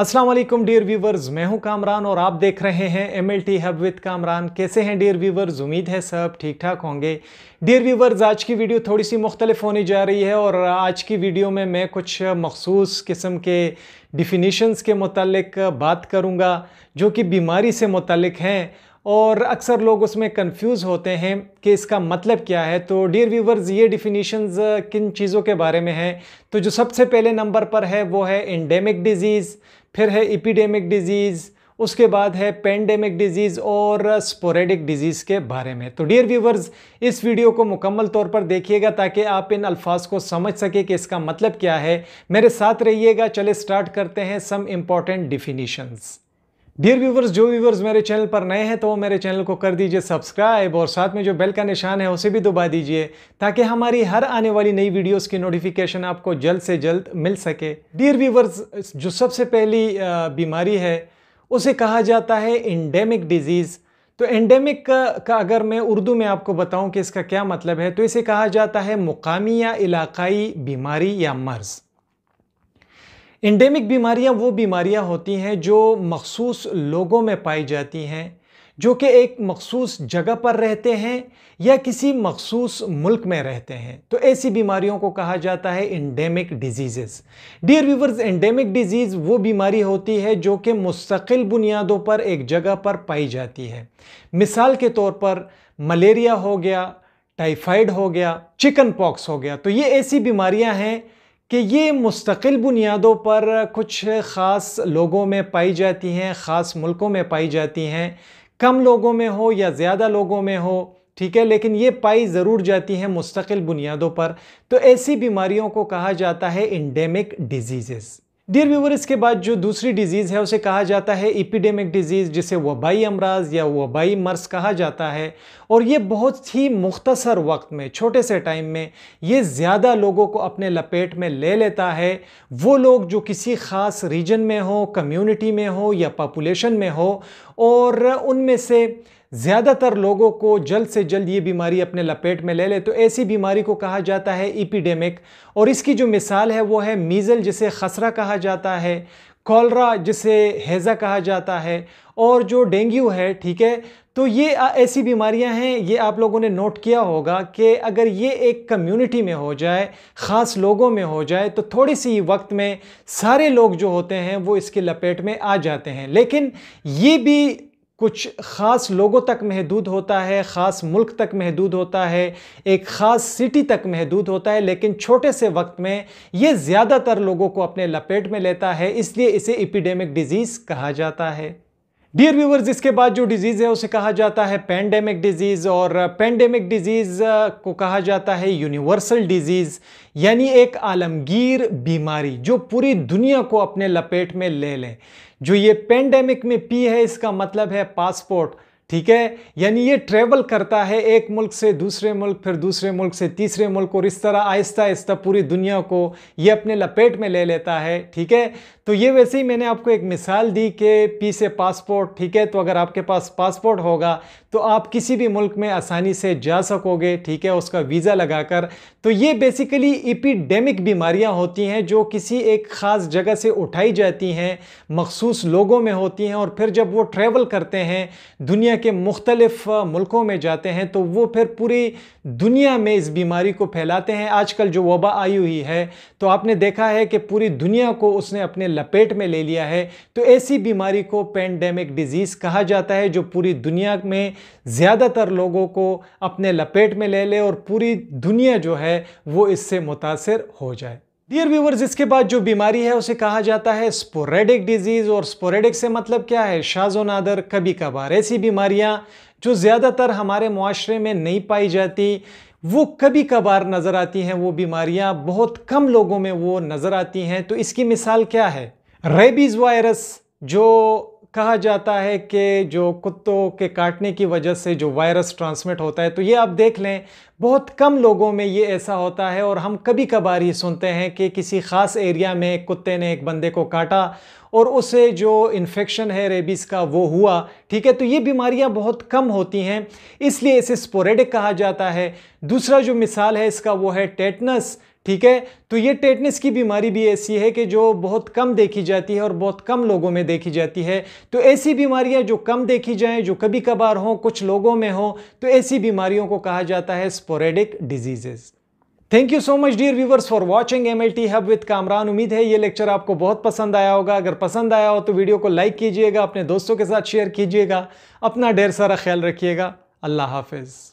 Aslam dear viewers मैं हूं कामरान और आप देख रहे हैं M L T hub with Kamran कैसे हैं डियर व्यूवर्स उम्मीद है सब ठीक ठाक होंगे डियर व्यूवर्स आज की वीडियो थोड़ी सी मुख्तलिफ होने जा रही है और आज की वीडियो में मैं कुछ मखसूस किस्म के डिफिनीशनस के मतलब बात करूँगा जो कि बीमारी से मतलब हैं और अक्सर लोग उसमें कन्फ्यूज़ होते हैं कि इसका मतलब क्या है तो डियर व्यूवर्स ये डिफिनीशंस किन चीज़ों के बारे में हैं तो जो सबसे पहले नंबर पर है वो है एंडेमिक डिज़ीज़ फिर है इपिडेमिक डिजीज़ उसके बाद है पेंडेमिक डिजीज़ और स्पोरेडिक डिजीज़ के बारे में तो डियर व्यूवर्स इस वीडियो को मुकम्मल तौर पर देखिएगा ताकि आप इन अल्फाज को समझ सकें कि इसका मतलब क्या है मेरे साथ रहिएगा चले स्टार्ट करते हैं some important definitions dear viewers जो व्यूवर्स मेरे चैनल पर नए हैं तो वो मेरे चैनल को कर दीजिए सब्सक्राइब और साथ में जो बेल का निशान है उसे भी दबा दीजिए ताकि हमारी हर आने वाली नई वीडियोस की नोटिफिकेशन आपको जल्द से जल्द मिल सके डियर व्यूवर्स जो सबसे पहली बीमारी है उसे कहा जाता है इंडेमिक डिजीज़ तो एंडेमिक का, का अगर मैं उर्दू में आपको बताऊँ कि इसका क्या मतलब है तो इसे कहा जाता है मुकामी या इलाकई बीमारी या मर्ज़ इंडेमिक बीमारियां वो बीमारियां होती हैं जो मखसूस लोगों में पाई जाती हैं जो कि एक मखसूस जगह पर रहते हैं या किसी मखसूस मुल्क में रहते हैं तो ऐसी बीमारियों को कहा जाता है endemic diseases dear viewers endemic disease वो बीमारी होती है जो कि मुस्तकिल बुनियादों पर एक जगह पर पाई जाती है मिसाल के तौर पर मलेरिया हो गया टाइफाइड हो गया चिकन पॉक्स हो गया तो ये ऐसी बीमारियाँ हैं कि ये मुस्तकिल बुनियादों पर कुछ ख़ास लोगों में पाई जाती हैं ख़ास मुल्कों में पाई जाती हैं कम लोगों में हो या ज़्यादा लोगों में हो ठीक है लेकिन ये पाई ज़रूर जाती हैं मुस्तकिल बुनियादों पर तो ऐसी बीमारियों को कहा जाता है इंडेमिक डिजीज़ डियर व्यूवर इसके बाद जो दूसरी डिजीज़ है उसे कहा जाता है इपिडेमिक डिजीज़ जिसे वबाई अमराज या वबाई मर्स कहा जाता है और ये बहुत ही मुख्तसर वक्त में छोटे से टाइम में ये ज़्यादा लोगों को अपने लपेट में ले लेता है वो लोग जो किसी ख़ास रीजन में हो कम्यूनिटी में हो या पॉपुलेशन में हो और उनमें से ज़्यादातर लोगों को जल्द से जल्द ये बीमारी अपने लपेट में ले ले तो ऐसी बीमारी को कहा जाता है इपीडेमिक और इसकी जो मिसाल है वो है मीज़ल जिसे खसरा कहा जाता है कॉलरा जिसे हैज़ा कहा जाता है और जो डेंगू है ठीक है तो ये ऐसी बीमारियां हैं ये आप लोगों ने नोट किया होगा कि अगर ये एक कम्युनिटी में हो जाए ख़ास लोगों में हो जाए तो थोड़ी सी वक्त में सारे लोग जो होते हैं वो इसके लपेट में आ जाते हैं लेकिन ये भी कुछ ख़ास लोगों तक महदूद होता है ख़ास मुल्क तक महदूद होता है एक ख़ास सिटी तक महदूद होता है लेकिन छोटे से वक्त में ये ज़्यादातर लोगों को अपने लपेट में लेता है इसलिए इसे एपिडेमिक डिज़ीज़ कहा जाता है डियर व्यूवर्स इसके बाद जो डिजीज़ है उसे कहा जाता है पेंडेमिक डिजीज़ और पेंडेमिक डिजीज़ को कहा जाता है यूनिवर्सल डिजीज़ यानी एक आलमगीर बीमारी जो पूरी दुनिया को अपने लपेट में ले लें जो ये पेंडेमिक में पी है इसका मतलब है पासपोर्ट ठीक है यानी ये ट्रेवल करता है एक मुल्क से दूसरे मुल्क फिर दूसरे मुल्क से तीसरे मुल्क और इस तरह आहिस्ता आहिस्ता पूरी दुनिया को ये अपने लपेट में ले लेता है ठीक है तो ये वैसे ही मैंने आपको एक मिसाल दी कि पी से पासपोर्ट ठीक है तो अगर आपके पास पासपोर्ट होगा तो आप किसी भी मुल्क में आसानी से जा सकोगे ठीक है उसका वीज़ा लगाकर तो ये बेसिकली एपिडेमिक बीमारियां होती हैं जो किसी एक ख़ास जगह से उठाई जाती हैं मखसूस लोगों में होती हैं और फिर जब वो ट्रैवल करते हैं दुनिया के मुख्तलफ़ मुल्कों में जाते हैं तो वो फिर पूरी दुनिया में इस बीमारी को फैलाते हैं आजकल जो वबा आई हुई है तो आपने देखा है कि पूरी दुनिया को उसने अपने लपेट में ले लिया है तो ऐसी बीमारी को पेंडेमिक डिजीज़ कहा जाता है जो पूरी दुनिया में ज़्यादातर लोगों को अपने लपेट में ले ले और पूरी दुनिया जो है वो इससे मुतासर हो जाए डियर व्यूवर्स इसके बाद जो बीमारी है उसे कहा जाता है स्पोरेडिक डिजीज़ और स्पोरेडिक से मतलब क्या है शाजो नादर कभी कभार ऐसी बीमारियाँ जो ज़्यादातर हमारे माशरे में नहीं पाई जाती वो कभी कभार नज़र आती हैं वो बीमारियां बहुत कम लोगों में वो नज़र आती हैं तो इसकी मिसाल क्या है रेबीज़ वायरस जो कहा जाता है कि जो कुत्तों के काटने की वजह से जो वायरस ट्रांसमिट होता है तो ये आप देख लें बहुत कम लोगों में ये ऐसा होता है और हम कभी कभार ये सुनते हैं कि किसी ख़ास एरिया में कुत्ते ने एक बंदे को काटा और उसे जो इन्फेक्शन है रेबीज़ का वो हुआ ठीक है तो ये बीमारियां बहुत कम होती हैं इसलिए इसे स्पोरेडिक कहा जाता है दूसरा जो मिसाल है इसका वो है टेटनस ठीक है तो ये टेटनेस की बीमारी भी ऐसी है कि जो बहुत कम देखी जाती है और बहुत कम लोगों में देखी जाती है तो ऐसी बीमारियां जो कम देखी जाएं जो कभी कभार हों कुछ लोगों में हों तो ऐसी बीमारियों को कहा जाता है sporadic diseases thank you so much dear viewers for watching M L T hub with Kamran उम्मीद है ये लेक्चर आपको बहुत पसंद आया होगा अगर पसंद आया हो तो वीडियो को लाइक कीजिएगा अपने दोस्तों के साथ शेयर कीजिएगा अपना ढेर सारा ख्याल रखिएगा अल्लाह हाफिज़